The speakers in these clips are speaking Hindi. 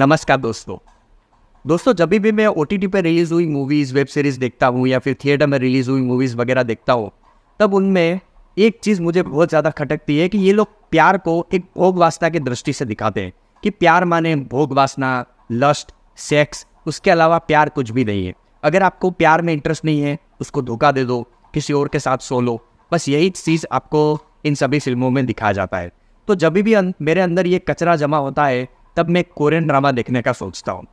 नमस्कार दोस्तों दोस्तों जब भी मैं ओ टी पर रिलीज़ हुई मूवीज़ वेब सीरीज़ देखता हूँ या फिर थिएटर में रिलीज़ हुई मूवीज़ वगैरह देखता हूँ तब उनमें एक चीज़ मुझे बहुत ज़्यादा खटकती है कि ये लोग प्यार को एक भोग वासना की दृष्टि से दिखाते हैं कि प्यार माने भोग वासना लस्ट सेक्स उसके अलावा प्यार कुछ भी नहीं है अगर आपको प्यार में इंटरेस्ट नहीं है उसको धोखा दे दो किसी और के साथ सो लो बस यही चीज़ आपको इन सभी फिल्मों में दिखाया जाता है तो जब भी अन, अं-, मेरे अंदर ये कचरा जमा होता है तब मैं कोरियन ड्रामा देखने का सोचता हूँ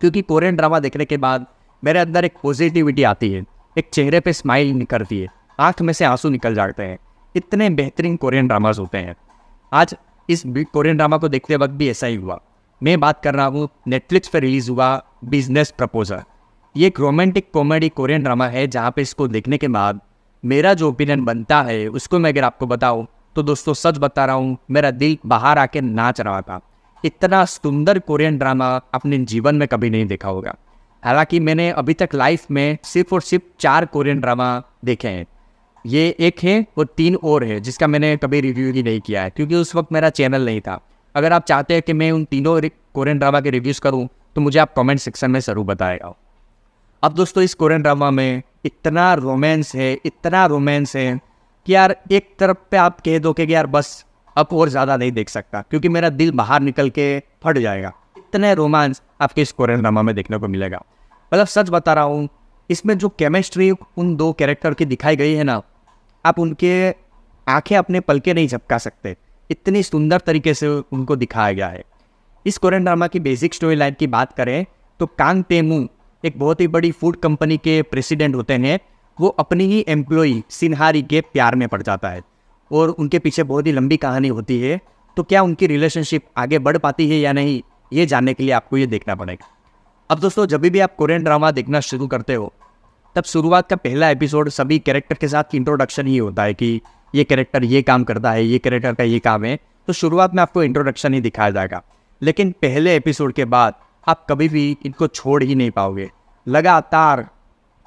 क्योंकि कोरियन ड्रामा देखने के बाद मेरे अंदर एक पॉजिटिविटी आती है एक चेहरे पे स्माइल निकलती है आँख में से आंसू निकल जाते हैं इतने बेहतरीन कोरियन ड्रामाज होते हैं आज इस कोरियन ड्रामा को देखते वक्त भी ऐसा ही हुआ मैं बात कर रहा हूँ नेटफ्लिक्स पर रिलीज़ हुआ बिजनेस प्रपोजल ये एक रोमांटिक कॉमेडी कोरियन ड्रामा है जहाँ पे इसको देखने के बाद मेरा जो ओपिनियन बनता है उसको मैं अगर आपको बताऊँ तो दोस्तों सच बता रहा हूँ मेरा दिल बाहर आके नाच रहा था इतना सुंदर कोरियन ड्रामा अपने जीवन में कभी नहीं देखा होगा हालांकि मैंने अभी तक लाइफ में सिर्फ और सिर्फ चार कोरियन ड्रामा देखे हैं ये एक है और तीन और है जिसका मैंने कभी रिव्यू ही नहीं किया है क्योंकि उस वक्त मेरा चैनल नहीं था अगर आप चाहते हैं कि मैं उन तीनों कोरियन ड्रामा के रिव्यूज़ करूँ तो मुझे आप कमेंट सेक्शन में ज़रूर बताएगा अब दोस्तों इस कोरियन ड्रामा में इतना रोमांस है इतना रोमांस है कि यार एक तरफ पे आप कह दो कि यार बस अब और ज़्यादा नहीं देख सकता क्योंकि मेरा दिल बाहर निकल के फट जाएगा इतने रोमांस आपके इस कोरियन ड्रामा में देखने को मिलेगा मतलब सच बता रहा हूँ इसमें जो केमिस्ट्री उन दो कैरेक्टर की दिखाई गई है ना आप उनके आंखें अपने पल के नहीं झपका सकते इतनी सुंदर तरीके से उनको दिखाया गया है इस कोरियन ड्रामा की बेसिक स्टोरी लाइन की बात करें तो कांग तेमू एक बहुत ही बड़ी फूड कंपनी के प्रेसिडेंट होते हैं वो अपनी ही एम्प्लॉई सिन्हारी के प्यार में पड़ जाता है और उनके पीछे बहुत ही लंबी कहानी होती है तो क्या उनकी रिलेशनशिप आगे बढ़ पाती है या नहीं ये जानने के लिए आपको ये देखना पड़ेगा अब दोस्तों जब भी आप कोरियन ड्रामा देखना शुरू करते हो तब शुरुआत का पहला एपिसोड सभी कैरेक्टर के साथ इंट्रोडक्शन ही होता है कि ये कैरेक्टर ये काम करता है ये कैरेक्टर का ये काम है तो शुरुआत में आपको इंट्रोडक्शन ही दिखाया जाएगा लेकिन पहले एपिसोड के बाद आप कभी भी इनको छोड़ ही नहीं पाओगे लगातार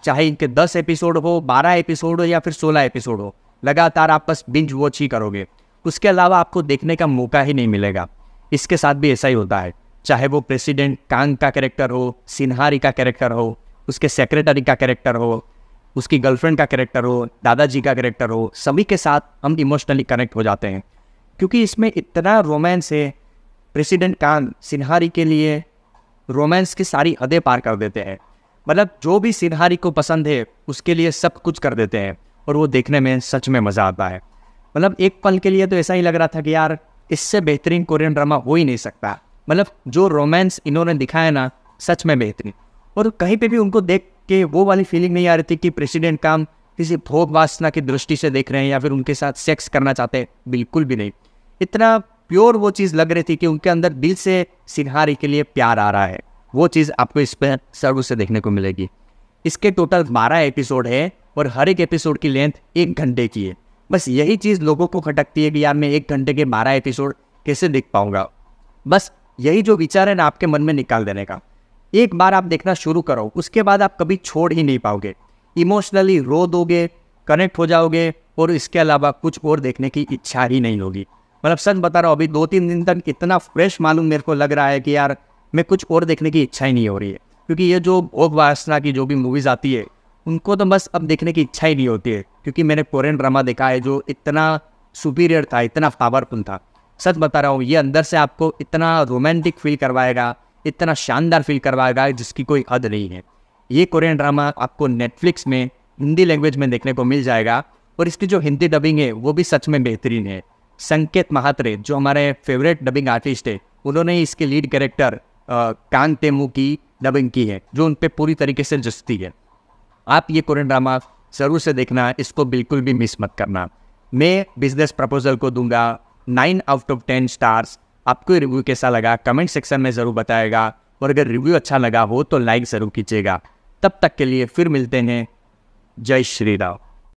चाहे इनके दस एपिसोड हो बारह एपिसोड हो या फिर सोलह एपिसोड हो लगातार आप बस बिंज वॉच ही करोगे उसके अलावा आपको देखने का मौका ही नहीं मिलेगा इसके साथ भी ऐसा ही होता है चाहे वो प्रेसिडेंट कांग का कैरेक्टर हो सिन्हारी का कैरेक्टर हो उसके सेक्रेटरी का कैरेक्टर हो उसकी गर्लफ्रेंड का कैरेक्टर हो दादाजी का कैरेक्टर हो सभी के साथ हम इमोशनली कनेक्ट हो जाते हैं क्योंकि इसमें इतना रोमांस है प्रेसिडेंट कांग सिन्हारी के लिए रोमांस की सारी हदें पार कर देते हैं मतलब जो भी सिन्हारी को पसंद है उसके लिए सब कुछ कर देते हैं और वो देखने में सच में मज़ा आता है मतलब एक पल के लिए तो ऐसा ही लग रहा था कि यार इससे बेहतरीन कोरियन ड्रामा हो ही नहीं सकता मतलब जो रोमांस इन्होंने दिखाया ना सच में बेहतरीन और कहीं पे भी उनको देख के वो वाली फीलिंग नहीं आ रही थी कि प्रेसिडेंट काम किसी भोग वासना की दृष्टि से देख रहे हैं या फिर उनके साथ सेक्स करना चाहते हैं बिल्कुल भी नहीं इतना प्योर वो चीज़ लग रही थी कि उनके अंदर दिल से सिन्हारी के लिए प्यार आ रहा है वो चीज़ आपको इस पर सर्व से देखने को मिलेगी इसके टोटल बारह एपिसोड है और हर एक एपिसोड की लेंथ एक घंटे की है बस यही चीज़ लोगों को खटकती है कि यार मैं एक घंटे के बारह एपिसोड कैसे देख पाऊंगा बस यही जो विचार है ना आपके मन में निकाल देने का एक बार आप देखना शुरू करो उसके बाद आप कभी छोड़ ही नहीं पाओगे इमोशनली रो दोगे कनेक्ट हो जाओगे और इसके अलावा कुछ और देखने की इच्छा ही नहीं होगी मतलब सच बता रहा हूँ अभी दो तीन दिन तक इतना फ्रेश मालूम मेरे को लग रहा है कि यार मैं कुछ और देखने की इच्छा ही नहीं हो रही है क्योंकि ये जो भोग वासना की जो भी मूवीज़ आती है उनको तो बस अब देखने की इच्छा ही नहीं होती है क्योंकि मैंने कोरियन ड्रामा देखा है जो इतना सुपीरियर था इतना पावरफुल था सच बता रहा हूँ ये अंदर से आपको इतना रोमांटिक फील करवाएगा इतना शानदार फील करवाएगा जिसकी कोई हद नहीं है ये कोरियन ड्रामा आपको नेटफ्लिक्स में हिंदी लैंग्वेज में देखने को मिल जाएगा और इसकी जो हिंदी डबिंग है वो भी सच में बेहतरीन है संकेत महात्रे जो हमारे फेवरेट डबिंग आर्टिस्ट है उन्होंने इसके लीड कैरेक्टर कान तेमू की डबिंग की है जो उन पर पूरी तरीके से जस्ती है आप ये कोरियन ड्रामा जरूर से देखना इसको बिल्कुल भी मिस मत करना मैं बिजनेस प्रपोजल को दूंगा nine out of ten stars आपको रिव्यू कैसा लगा कमेंट सेक्शन में ज़रूर बताएगा और अगर रिव्यू अच्छा लगा हो तो लाइक ज़रूर कीजिएगा तब तक के लिए फिर मिलते हैं जय श्री राम